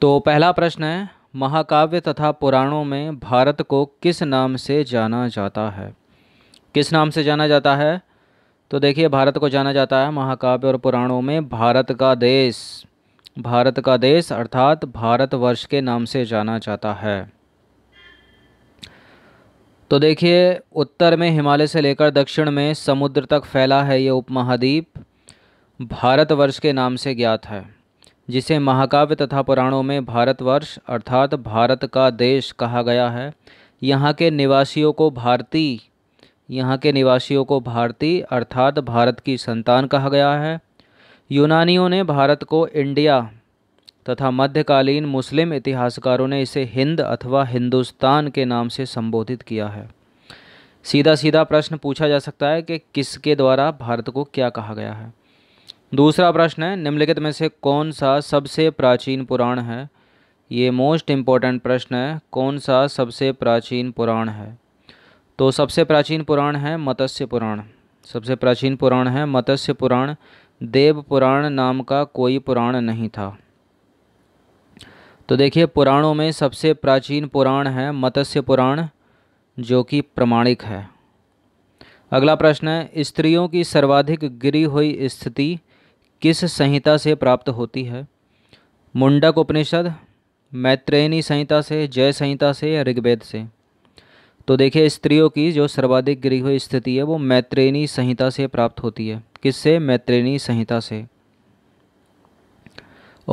तो पहला प्रश्न है महाकाव्य तथा पुराणों में भारत को किस नाम से जाना जाता है किस नाम से जाना जाता है तो देखिए भारत को जाना जाता है महाकाव्य और पुराणों में भारत का देश भारत का देश अर्थात भारतवर्ष के नाम से जाना जाता है तो देखिए उत्तर में हिमालय से लेकर दक्षिण में समुद्र तक फैला है ये उपमहाद्वीप भारतवर्ष के नाम से ज्ञात है जिसे महाकाव्य तथा पुराणों में भारतवर्ष अर्थात भारत का देश कहा गया है यहाँ के निवासियों को भारती यहाँ के निवासियों को भारती अर्थात भारत की संतान कहा गया है यूनानियों ने भारत को इंडिया तथा मध्यकालीन मुस्लिम इतिहासकारों ने इसे हिंद अथवा हिंदुस्तान के नाम से संबोधित किया है सीधा सीधा प्रश्न पूछा जा सकता है कि किसके द्वारा भारत को क्या कहा गया है दूसरा प्रश्न है निम्नलिखित में से कौन सा सबसे प्राचीन पुराण है ये मोस्ट इम्पॉर्टेंट प्रश्न है कौन सा सबसे प्राचीन पुराण है तो सबसे प्राचीन पुराण है मत्स्य पुराण सबसे प्राचीन पुराण है मत्स्य पुराण देव पुराण नाम का कोई पुराण नहीं था तो देखिए पुराणों में सबसे प्राचीन पुराण है मत्स्य पुराण जो कि प्रमाणिक है अगला प्रश्न है स्त्रियों की सर्वाधिक गिरी हुई स्थिति किस संहिता से प्राप्त होती है मुंडक उपनिषद मैत्रेयनी संहिता से जय संहिता से या ऋग्वेद से तो देखिए स्त्रियों की जो सर्वाधिक गृह स्थिति है वो मैत्रेयनी संहिता से प्राप्त होती है किससे मैत्रेयनी संहिता से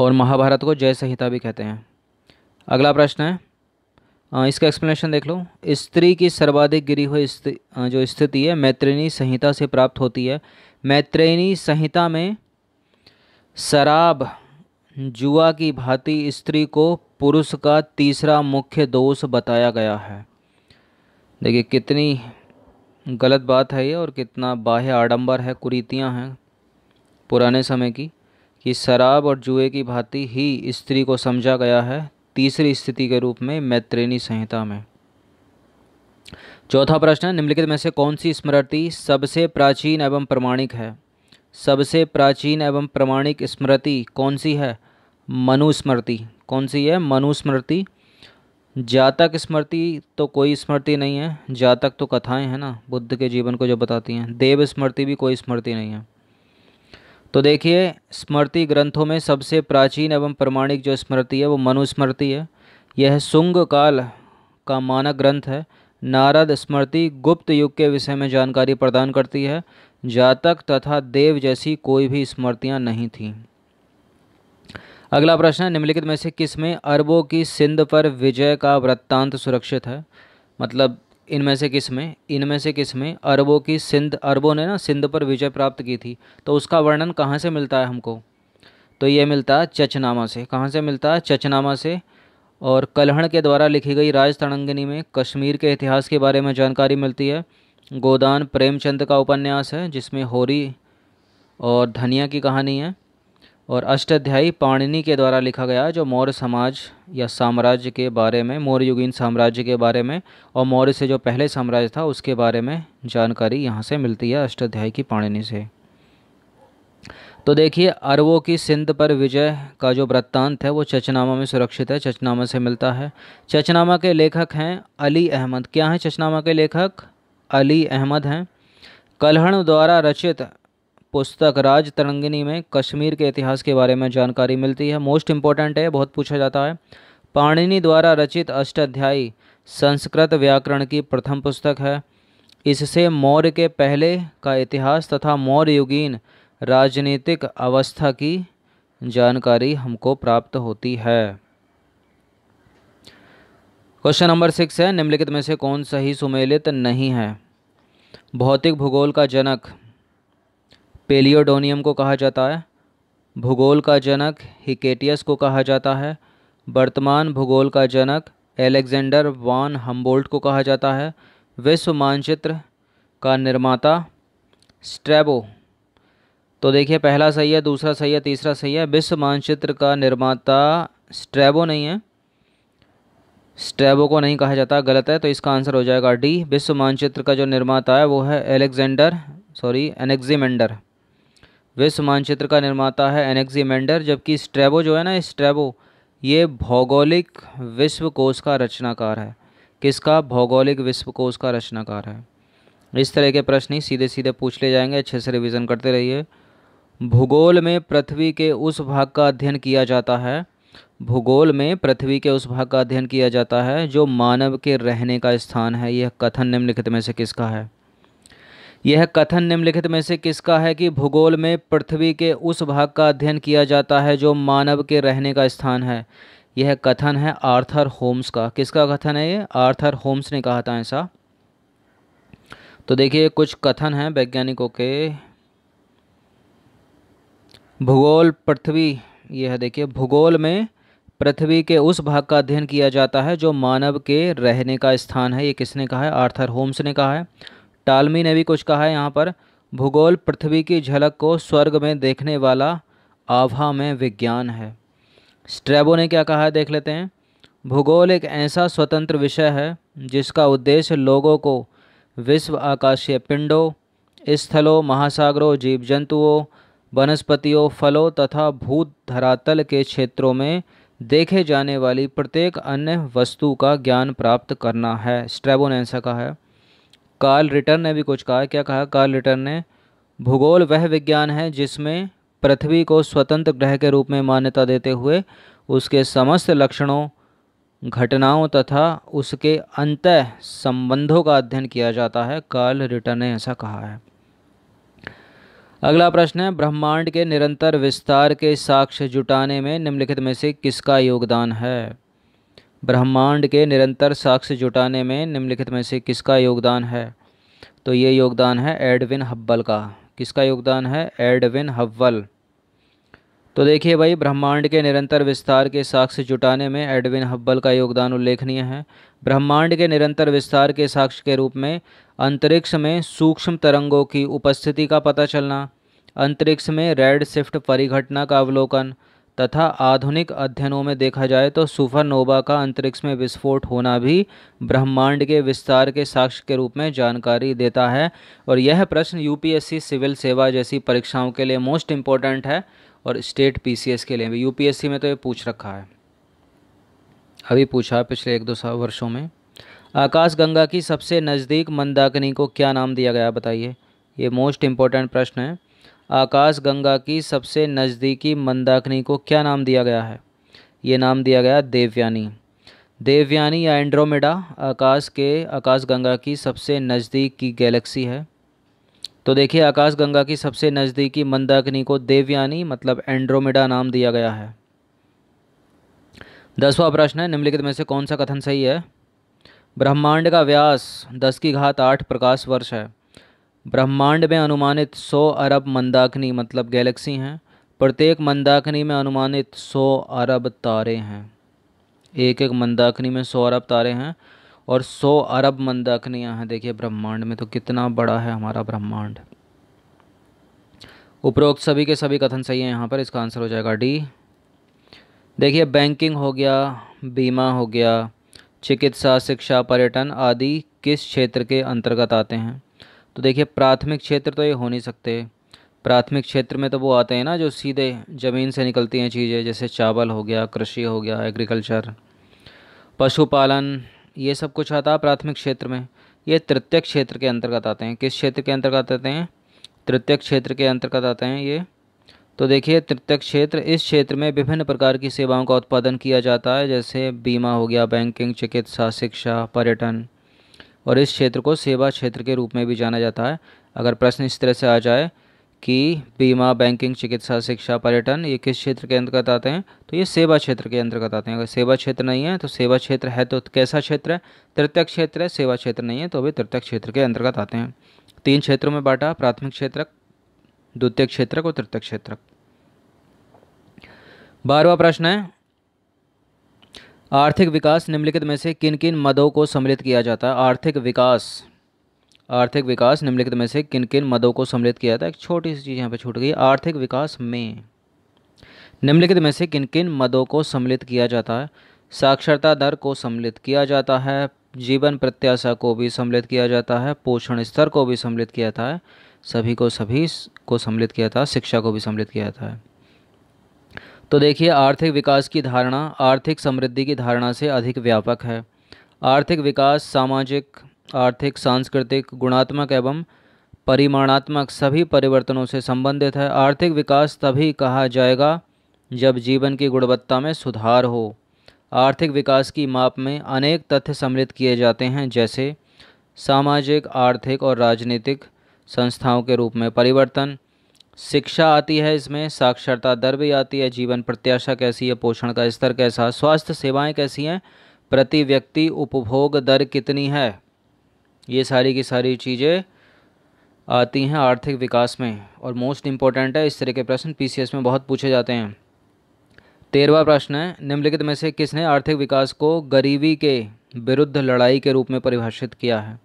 और महाभारत को जय संहिता भी कहते हैं अगला प्रश्न है इसका एक्सप्लेनेशन देख लो स्त्री की सर्वाधिक गिरी हुई जो स्थिति है मैत्रेयनी संहिता से प्राप्त होती है मैत्रेयनी संहिता में शराब जुआ की भांति स्त्री को पुरुष का तीसरा मुख्य दोष बताया गया है देखिए कितनी गलत बात है ये और कितना बाह्य आडंबर है कुरीतियाँ हैं पुराने समय की कि शराब और जुए की भांति ही स्त्री को समझा गया है तीसरी स्थिति के रूप में मैत्रेणी संहिता में चौथा प्रश्न निम्नलिखित में से कौन सी स्मृति सबसे प्राचीन एवं प्रमाणिक है सबसे प्राचीन एवं प्रमाणिक स्मृति कौन सी है मनुस्मृति कौन सी है मनुस्मृति जातक स्मृति तो कोई स्मृति नहीं है जातक तो कथाएं हैं ना बुद्ध के जीवन को जो बताती हैं देव स्मृति भी कोई स्मृति नहीं है तो देखिए स्मृति ग्रंथों में सबसे प्राचीन एवं प्रमाणिक जो स्मृति है वो मनुस्मृति है यह शुंग काल का मानक ग्रंथ है नारद स्मृति गुप्त युग के विषय में जानकारी प्रदान करती है जातक तथा देव जैसी कोई भी स्मृतियाँ नहीं थीं अगला प्रश्न निम्नलिखित में से किस में अरबों की सिंध पर विजय का वृत्तांत सुरक्षित है मतलब इनमें से किस में इनमें से किस में अरबों की सिंध अरबों ने ना सिंध पर विजय प्राप्त की थी तो उसका वर्णन कहाँ से मिलता है हमको तो ये मिलता है चचनामा से कहाँ से मिलता है चचनामा से और कलहण के द्वारा लिखी गई राज तरंगिनी में कश्मीर के इतिहास के बारे में जानकारी मिलती है गोदान प्रेमचंद का उपन्यास है जिसमें होरी और धनिया की कहानी है और अष्टाध्यायी पाणिनी के द्वारा लिखा गया जो मौर्य समाज या साम्राज्य के बारे में मौर्युगीन साम्राज्य के बारे में और मौर्य से जो पहले साम्राज्य था उसके बारे में जानकारी यहाँ से मिलती है अष्टाध्यायी की पाणिनी से तो देखिए अरबों की सिंध पर विजय का जो वृत्तांत है वो चचनामा में सुरक्षित है चचनामा से मिलता है चचनामा के लेखक हैं अली अहमद क्या हैं चचनामा के लेखक अली अहमद हैं कलहण द्वारा रचित पुस्तक राज तरंगिनी में कश्मीर के इतिहास के बारे में जानकारी मिलती है मोस्ट इम्पॉर्टेंट है बहुत पूछा जाता है पाणिनी द्वारा रचित अष्टाध्यायी संस्कृत व्याकरण की प्रथम पुस्तक है इससे मौर्य के पहले का इतिहास तथा मौर्य युगीन राजनीतिक अवस्था की जानकारी हमको प्राप्त होती है क्वेश्चन नंबर सिक्स है निम्नलिखित में से कौन सही सुमेलित नहीं है भौतिक भूगोल का जनक पेलियोडोनियम को कहा जाता है भूगोल का जनक हिकेटियस को कहा जाता है वर्तमान भूगोल का जनक एलेक्जेंडर वान हम्बोल्ट को कहा जाता है विश्व मानचित्र का निर्माता स्ट्रेबो तो देखिए पहला सही है दूसरा सही है तीसरा सही है विश्व मानचित्र का निर्माता स्ट्रेबो नहीं है स्ट्रेबो को नहीं कहा जाता गलत है तो इसका आंसर हो जाएगा डी विश्व मानचित्र का जो निर्माता है वो है एलेक्जेंडर सॉरी एनेक्जीमेंडर विश्व मानचित्र का निर्माता है एनेक्जीमेंडर जबकि स्ट्रेबो जो है ना स्ट्रेबो ये भौगोलिक विश्व कोश का रचनाकार है किसका भौगोलिक विश्व कोश का रचनाकार है इस तरह के प्रश्न ही सीधे सीधे पूछ ले जाएंगे अच्छे से रिवीजन करते रहिए भूगोल में पृथ्वी के उस भाग का अध्ययन किया जाता है भूगोल में पृथ्वी के उस भाग का अध्ययन किया जाता है जो मानव के रहने का स्थान है यह कथन निम्नलिखित में से किसका है यह कथन निम्नलिखित में से किसका है कि भूगोल में पृथ्वी के उस भाग का अध्ययन किया जाता है जो मानव के रहने का स्थान है यह कथन है आर्थर होम्स का किसका कथन है ये आर्थर होम्स ने कहा था ऐसा तो देखिए कुछ कथन हैं वैज्ञानिकों के भूगोल पृथ्वी यह देखिए भूगोल में पृथ्वी के उस भाग का अध्ययन किया जाता है जो मानव के रहने का स्थान है ये किसने कहा है आर्थर होम्स ने कहा है टालमी ने भी कुछ कहा है यहाँ पर भूगोल पृथ्वी की झलक को स्वर्ग में देखने वाला आभा में विज्ञान है स्ट्रेबो ने क्या कहा है देख लेते हैं भूगोल एक ऐसा स्वतंत्र विषय है जिसका उद्देश्य लोगों को विश्व आकाशीय पिंडों स्थलों महासागरों जीव जंतुओं वनस्पतियों फलों तथा भूत धरातल के क्षेत्रों में देखे जाने वाली प्रत्येक अन्य वस्तु का ज्ञान प्राप्त करना है स्ट्रेबो ने ऐसा कहा है कार्ल रिटर्न ने भी कुछ कहा क्या कहा कार्ल रिटर्न ने भूगोल वह विज्ञान है जिसमें पृथ्वी को स्वतंत्र ग्रह के रूप में मान्यता देते हुए उसके समस्त लक्षणों घटनाओं तथा उसके अंत संबंधों का अध्ययन किया जाता है कार्ल रिटर्न ने ऐसा कहा है अगला प्रश्न है ब्रह्मांड के निरंतर विस्तार के साक्ष्य जुटाने में निम्नलिखित में से किसका योगदान है ब्रह्मांड के निरंतर साक्ष्य जुटाने में निम्नलिखित में से किसका योगदान है तो ये योगदान है एडविन हब्बल का किसका योगदान है एडविन हब्बल तो देखिए भाई ब्रह्मांड के निरंतर विस्तार के साक्ष्य जुटाने में एडविन हब्बल का योगदान उल्लेखनीय है ब्रह्मांड के निरंतर विस्तार के साक्ष्य के रूप में अंतरिक्ष में सूक्ष्म तरंगों की उपस्थिति का पता चलना अंतरिक्ष में रेड शिफ्ट परिघटना का अवलोकन तथा आधुनिक अध्ययनों में देखा जाए तो सुपरनोवा का अंतरिक्ष में विस्फोट होना भी ब्रह्मांड के विस्तार के साक्ष्य के रूप में जानकारी देता है और यह प्रश्न यूपीएससी सिविल सेवा जैसी परीक्षाओं के लिए मोस्ट इम्पॉर्टेंट है और स्टेट पीसीएस के लिए भी यूपीएससी में तो ये पूछ रखा है अभी पूछा पिछले एक दो सौ वर्षों में आकाशगंगा की सबसे नज़दीक मंदाकिनी को क्या नाम दिया गया बताइए ये मोस्ट इम्पॉर्टेंट प्रश्न है आकाशगंगा की सबसे नज़दीकी मंदाकिनी को क्या नाम दिया गया है ये नाम दिया गया देवयानी देवयानी या एंड्रोमेडा आकाश के आकाशगंगा की सबसे नज़दीक की गैलेक्सी है तो देखिए आकाशगंगा की सबसे नज़दीकी मंदाकिनी को देवयानी मतलब एंड्रोमेडा नाम दिया गया है दसवां प्रश्न है निम्नलिखित में से कौन सा कथन सही है ब्रह्मांड का व्यास दस की घात आठ प्रकाश वर्ष है ब्रह्मांड में अनुमानित सौ अरब मंदाकिनी मतलब गैलेक्सी हैं प्रत्येक मंदाकिनी में अनुमानित सौ अरब तारे हैं एक एक मंदाकिनी में सौ अरब तारे हैं और सौ अरब मंदाकिनियाँ हैं देखिए ब्रह्मांड में तो कितना बड़ा है हमारा ब्रह्मांड उपरोक्त सभी के सभी कथन सही है यहाँ पर इसका आंसर हो जाएगा डी देखिए बैंकिंग हो गया बीमा हो गया चिकित्सा शिक्षा पर्यटन आदि किस क्षेत्र के अंतर्गत आते हैं तो देखिए प्राथमिक क्षेत्र तो ये हो नहीं सकते प्राथमिक क्षेत्र में तो वो आते हैं ना जो सीधे ज़मीन से निकलती हैं चीज़ें जैसे चावल हो गया कृषि हो गया एग्रीकल्चर पशुपालन ये सब कुछ आता है प्राथमिक क्षेत्र में ये तृतीय क्षेत्र के अंतर्गत आते हैं किस क्षेत्र के अंतर्गत आते हैं तृतीय क्षेत्र के अंतर्गत आते हैं ये तो देखिए तृतीय क्षेत्र इस क्षेत्र में विभिन्न प्रकार की सेवाओं का उत्पादन किया जाता है जैसे बीमा हो गया बैंकिंग चिकित्सा शिक्षा पर्यटन और इस क्षेत्र को सेवा क्षेत्र के रूप में भी जाना जाता है अगर प्रश्न इस तरह से आ जाए कि बीमा बैंकिंग चिकित्सा शिक्षा पर्यटन ये किस क्षेत्र के अंतर्गत आते हैं तो ये सेवा क्षेत्र के अंतर्गत आते हैं अगर सेवा क्षेत्र नहीं है तो सेवा क्षेत्र है तो कैसा क्षेत्र है तृतीय क्षेत्र है सेवा क्षेत्र नहीं है तो वे तृतीय क्षेत्र के अंतर्गत आते हैं तीन क्षेत्रों में बांटा प्राथमिक क्षेत्रक द्वितीय क्षेत्रक और तृतीय क्षेत्रक बारहवा प्रश्न है आर्थिक विकास निम्नलिखित में से किन किन मदों को सम्मिलित किया जाता है आर्थिक विकास आर्थिक विकास निम्नलिखित में से किन किन मदों को सम्मिलित किया था एक छोटी सी चीज़ यहाँ पर छूट गई आर्थिक विकास में निम्नलिखित में से किन किन मदों को सम्मिलित किया जाता है साक्षरता दर को सम्मिलित किया जाता है जीवन प्रत्याशा को भी सम्मिलित किया जाता है पोषण स्तर को भी सम्मिलित किया जाता है सभी को सभी को सम्मिलित किया जाता है शिक्षा को भी सम्मिलित किया जाता है तो देखिए आर्थिक विकास की धारणा आर्थिक समृद्धि की धारणा से अधिक व्यापक है आर्थिक विकास सामाजिक आर्थिक सांस्कृतिक गुणात्मक एवं परिमाणात्मक सभी परिवर्तनों से संबंधित है आर्थिक विकास तभी कहा जाएगा जब जीवन की गुणवत्ता में सुधार हो आर्थिक विकास की माप में अनेक तथ्य सम्मिलित किए जाते हैं जैसे सामाजिक आर्थिक और राजनीतिक संस्थाओं के रूप में परिवर्तन शिक्षा आती है इसमें साक्षरता दर भी आती है जीवन प्रत्याशा कैसी है पोषण का स्तर कैसा स्वास्थ्य सेवाएं कैसी हैं प्रति व्यक्ति उपभोग दर कितनी है ये सारी की सारी चीज़ें आती हैं आर्थिक विकास में और मोस्ट इम्पॉर्टेंट है इस तरह के प्रश्न पीसीएस में बहुत पूछे जाते हैं तेरहवा प्रश्न है निम्नलिखित में से किसने आर्थिक विकास को गरीबी के विरुद्ध लड़ाई के रूप में परिभाषित किया है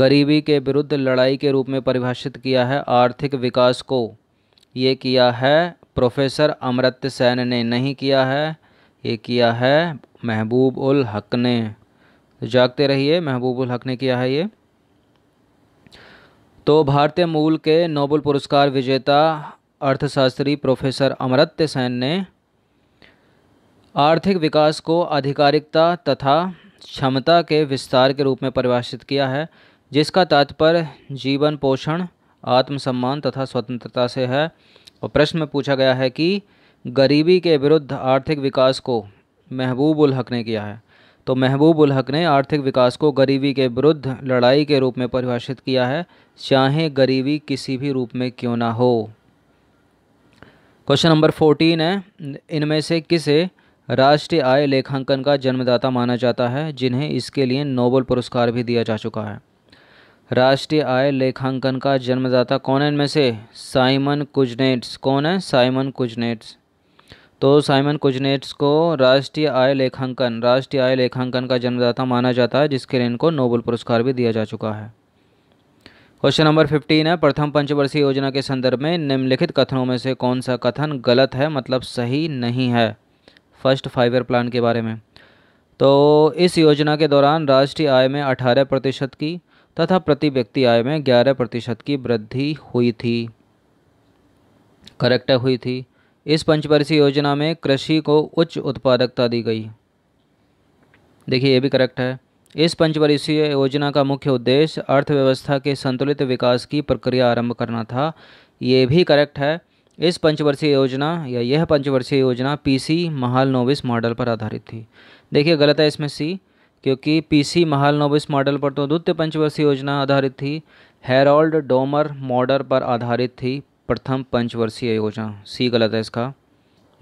गरीबी के विरुद्ध लड़ाई के रूप में परिभाषित किया है आर्थिक विकास को ये किया है प्रोफेसर अमृत सेन ने नहीं किया है ये किया है महबूब उल हक ने जागते रहिए महबूबुल हक ने किया है ये तो भारतीय मूल के नोबल पुरस्कार विजेता अर्थशास्त्री प्रोफेसर अमरत्य सेन ने आर्थिक विकास को आधिकारिकता तथा क्षमता के विस्तार के रूप में परिभाषित किया है जिसका तात्पर्य जीवन पोषण आत्मसम्मान तथा स्वतंत्रता से है और प्रश्न में पूछा गया है कि गरीबी के विरुद्ध आर्थिक विकास को महबूबुल हक ने किया है तो महबूब उल हक ने आर्थिक विकास को गरीबी के विरुद्ध लड़ाई के रूप में परिभाषित किया है चाहे गरीबी किसी भी रूप में क्यों ना हो क्वेश्चन नंबर फोर्टीन है इनमें से किसे राष्ट्रीय आय लेखांकन का जन्मदाता माना जाता है जिन्हें इसके लिए नोबल पुरस्कार भी दिया जा चुका है राष्ट्रीय आय लेखांकन का जन्मदाता कौन है इनमें से साइमन कुजनेट्स कौन है साइमन कुजनेट्स तो साइमन कुजनेट्स को राष्ट्रीय आय लेखांकन राष्ट्रीय आय लेखांकन का जन्मदाता माना जाता है जिसके लिए इनको नोबल पुरस्कार भी दिया जा चुका है क्वेश्चन नंबर फिफ्टीन है प्रथम पंचवर्षीय योजना के संदर्भ में निम्नलिखित कथनों में से कौन सा कथन गलत है मतलब सही नहीं है फर्स्ट फाइवर प्लान के बारे में तो इस योजना के दौरान राष्ट्रीय आय में अठारह प्रतिशत की तथा प्रति व्यक्ति आय में ग्यारह प्रतिशत की वृद्धि हुई थी करेक्ट हुई थी इस पंचवर्षीय योजना में कृषि को उच्च उत्पादकता दी गई देखिए ये भी करेक्ट है इस पंचवर्षीय योजना का मुख्य उद्देश्य अर्थव्यवस्था के संतुलित विकास की प्रक्रिया आरंभ करना था ये भी करेक्ट है इस पंचवर्षीय योजना या यह पंचवर्षीय योजना पीसी सी महालनोविस मॉडल पर आधारित थी देखिए गलत है इसमें सी क्योंकि पीसी सी महालनोविस मॉडल पर तो द्वितीय पंचवर्षीय योजना आधारित थी हेरोल्ड डोमर मॉडल पर आधारित थी प्रथम पंचवर्षीय योजना सी गलत है इसका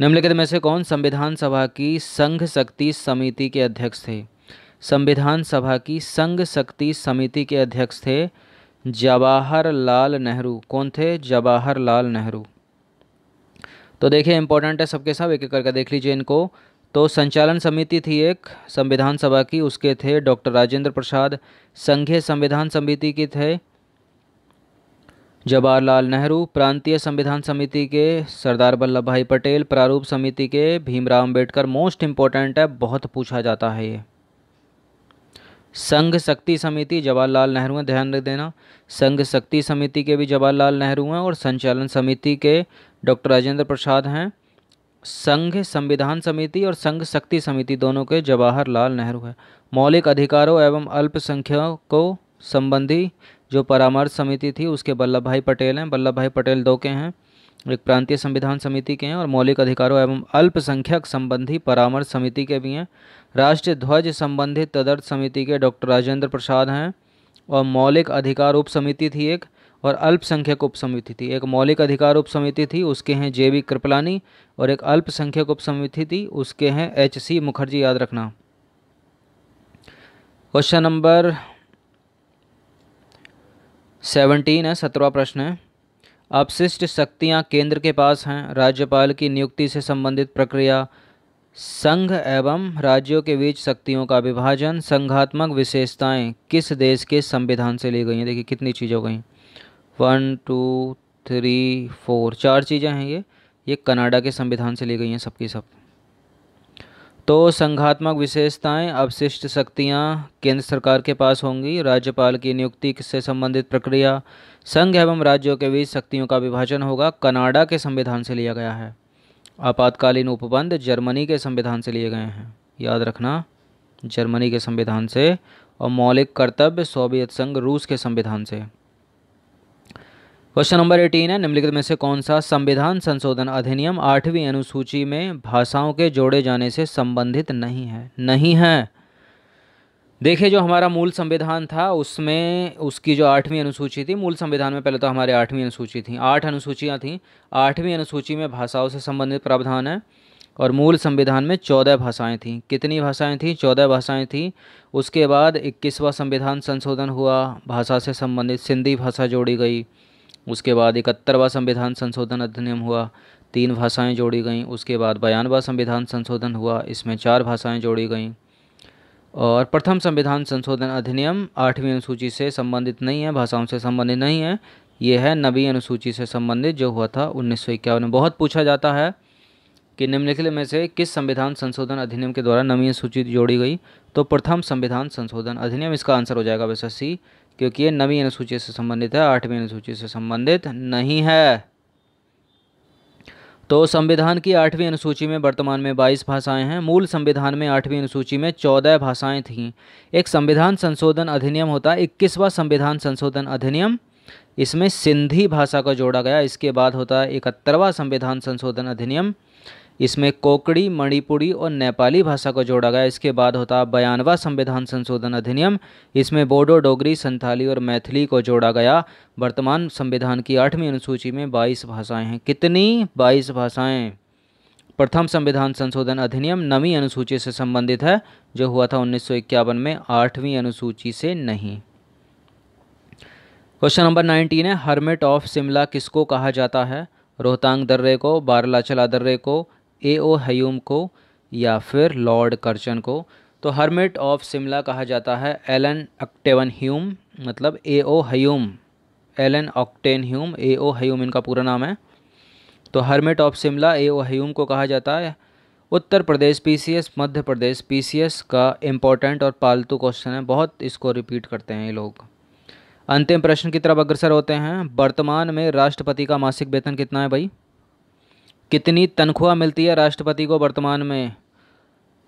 निम्नलिखित में से कौन संविधान सभा की संघ शक्ति समिति के अध्यक्ष थे संविधान सभा की संघ शक्ति समिति के अध्यक्ष थे जवाहरलाल नेहरू कौन थे जवाहरलाल नेहरू तो देखिए इंपॉर्टेंट है सबके सब एक एक करके देख लीजिए इनको तो संचालन समिति थी एक संविधान सभा की उसके थे डॉक्टर राजेंद्र प्रसाद संघीय संविधान समिति के थे जवाहरलाल नेहरू प्रांतीय संविधान समिति के सरदार वल्लभ भाई पटेल प्रारूप समिति के भीमराव अंबेडकर मोस्ट इम्पोर्टेंट है बहुत पूछा जाता है ये संघ शक्ति समिति जवाहरलाल नेहरू हैं ध्यान रख देना संघ शक्ति समिति के भी जवाहरलाल नेहरू हैं और संचालन समिति के डॉक्टर राजेंद्र प्रसाद हैं संघ संविधान समिति और संघ शक्ति समिति दोनों के जवाहरलाल नेहरू हैं मौलिक अधिकारों एवं अल्पसंख्यकों को संबंधी जो परामर्श समिति थी उसके वल्लभ भाई पटेल हैं वल्लभ भाई पटेल दो के हैं एक प्रांतीय संविधान समिति के हैं और मौलिक अधिकारों एवं अल्पसंख्यक संबंधी परामर्श समिति के भी हैं राष्ट्रीय ध्वज संबंधित तदर्थ समिति के डॉक्टर राजेंद्र प्रसाद हैं और मौलिक अधिकार उप समिति थी एक और अल्पसंख्यक उप समिति थी एक मौलिक अधिकार उप समिति थी उसके हैं जे वी कृपलानी और एक अल्पसंख्यक उप समिति थी उसके हैं एच सी मुखर्जी याद रखना क्वेश्चन नंबर सेवनटीन है सत्रवा प्रश्न है अपशिष्ट शक्तियां केंद्र के पास हैं राज्यपाल की नियुक्ति से संबंधित प्रक्रिया संघ एवं राज्यों के बीच शक्तियों का विभाजन संघात्मक विशेषताएं किस देश के संविधान से ली गई हैं देखिए कितनी चीज़ें हो गई वन टू थ्री फोर चार चीज़ें हैं ये ये कनाडा के संविधान से ली गई हैं सबकी सब तो संघात्मक विशेषताएं अवशिष्ट शक्तियां केंद्र सरकार के पास होंगी राज्यपाल की नियुक्ति से संबंधित प्रक्रिया संघ एवं राज्यों के बीच शक्तियों का विभाजन होगा कनाडा के संविधान से लिया गया है आपातकालीन उपबंध जर्मनी के संविधान से लिए गए हैं याद रखना जर्मनी के संविधान से और मौलिक कर्तव्य सोवियत संघ रूस के संविधान से क्वेश्चन नंबर एटीन है निम्नलिखित में से कौन सा संविधान संशोधन अधिनियम आठवीं अनुसूची में भाषाओं के जोड़े जाने से संबंधित नहीं है नहीं है देखिए जो हमारा मूल संविधान था उसमें उसकी जो आठवीं अनुसूची थी मूल संविधान में पहले तो हमारे आठवीं अनुसूची थी आठ अनुसूचियाँ थीं आठवीं अनुसूची में भाषाओं से संबंधित प्रावधान है और मूल संविधान में चौदह भाषाएं थीं कितनी भाषाएं थीं चौदह भाषाएं थीं उसके बाद इक्कीसवां संविधान संशोधन हुआ भाषा से संबंधित सिंधी भाषा जोड़ी गई उसके बाद इकहत्तरवा संविधान संशोधन अधिनियम हुआ तीन भाषाएं जोड़ी गईं उसके बाद बयानवा संविधान संशोधन हुआ इसमें चार भाषाएं जोड़ी गईं और प्रथम संविधान संशोधन अधिनियम आठवीं अनुसूची से संबंधित नहीं है भाषाओं से संबंधित नहीं है ये है नवी अनुसूची से संबंधित जो हुआ था उन्नीस में बहुत पूछा जाता है कि निम्नलिखित में से किस संविधान संशोधन अधिनियम के द्वारा नवी अनुसूची जोड़ी गई तो प्रथम संविधान संशोधन अधिनियम इसका आंसर हो जाएगा वैसे सी क्योंकि ये नवी अनुसूची से संबंधित है आठवीं अनुसूची से संबंधित नहीं है तो संविधान की आठवीं अनुसूची में वर्तमान में बाईस भाषाएं हैं मूल संविधान में आठवीं अनुसूची में चौदह भाषाएं थीं एक संविधान संशोधन अधिनियम होता है इक्कीसवां संविधान संशोधन अधिनियम इसमें सिंधी भाषा को जोड़ा गया इसके बाद होता है इकहत्तरवा संविधान संशोधन अधिनियम इसमें कोकड़ी मणिपुरी और नेपाली भाषा को जोड़ा गया इसके बाद होता बयानवा संविधान संशोधन अधिनियम इसमें बोडो डोगरी संथाली और मैथिली को जोड़ा गया वर्तमान संविधान की आठवीं अनुसूची में बाईस भाषाएँ हैं कितनी बाईस भाषाएँ प्रथम संविधान संशोधन अधिनियम नवीं अनुसूची से संबंधित है जो हुआ था उन्नीस में आठवीं अनुसूची से नहीं क्वेश्चन नंबर 19 है हर्मिट ऑफ शिमला किसको कहा जाता है रोहतांग दर्रे को बारलाचला दर्रे को ए ओ हयूम को या फिर लॉर्ड कर्चन को तो हर्मिट ऑफ शिमला कहा जाता है एलन अक्टेवन ह्यूम मतलब A O Hume Allan Octavian Hume A O Hume इनका पूरा नाम है तो hermit of Shimla A O Hume को कहा जाता है उत्तर प्रदेश पीसीएस मध्य प्रदेश पीसीएस का इम्पोर्टेंट और पालतू क्वेश्चन है बहुत इसको रिपीट करते हैं ये लोग अंतिम प्रश्न की तरफ अग्रसर होते हैं वर्तमान में राष्ट्रपति का मासिक वेतन कितना है भाई कितनी तनख्वाह मिलती है राष्ट्रपति को वर्तमान में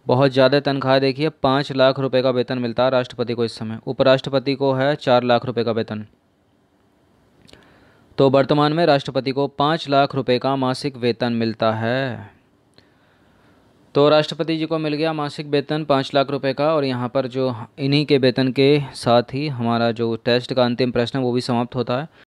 बहुत ज़्यादा तनख्वाह देखिए पाँच लाख रुपए का वेतन मिलता है राष्ट्रपति को इस समय उपराष्ट्रपति को है चार लाख रुपए का वेतन तो वर्तमान में राष्ट्रपति को पाँच लाख रुपए का मासिक वेतन मिलता है तो राष्ट्रपति जी को मिल गया मासिक वेतन पाँच लाख रुपए का और यहाँ पर जो इन्हीं के वेतन के साथ ही हमारा जो टेस्ट का अंतिम प्रश्न है वो भी समाप्त होता है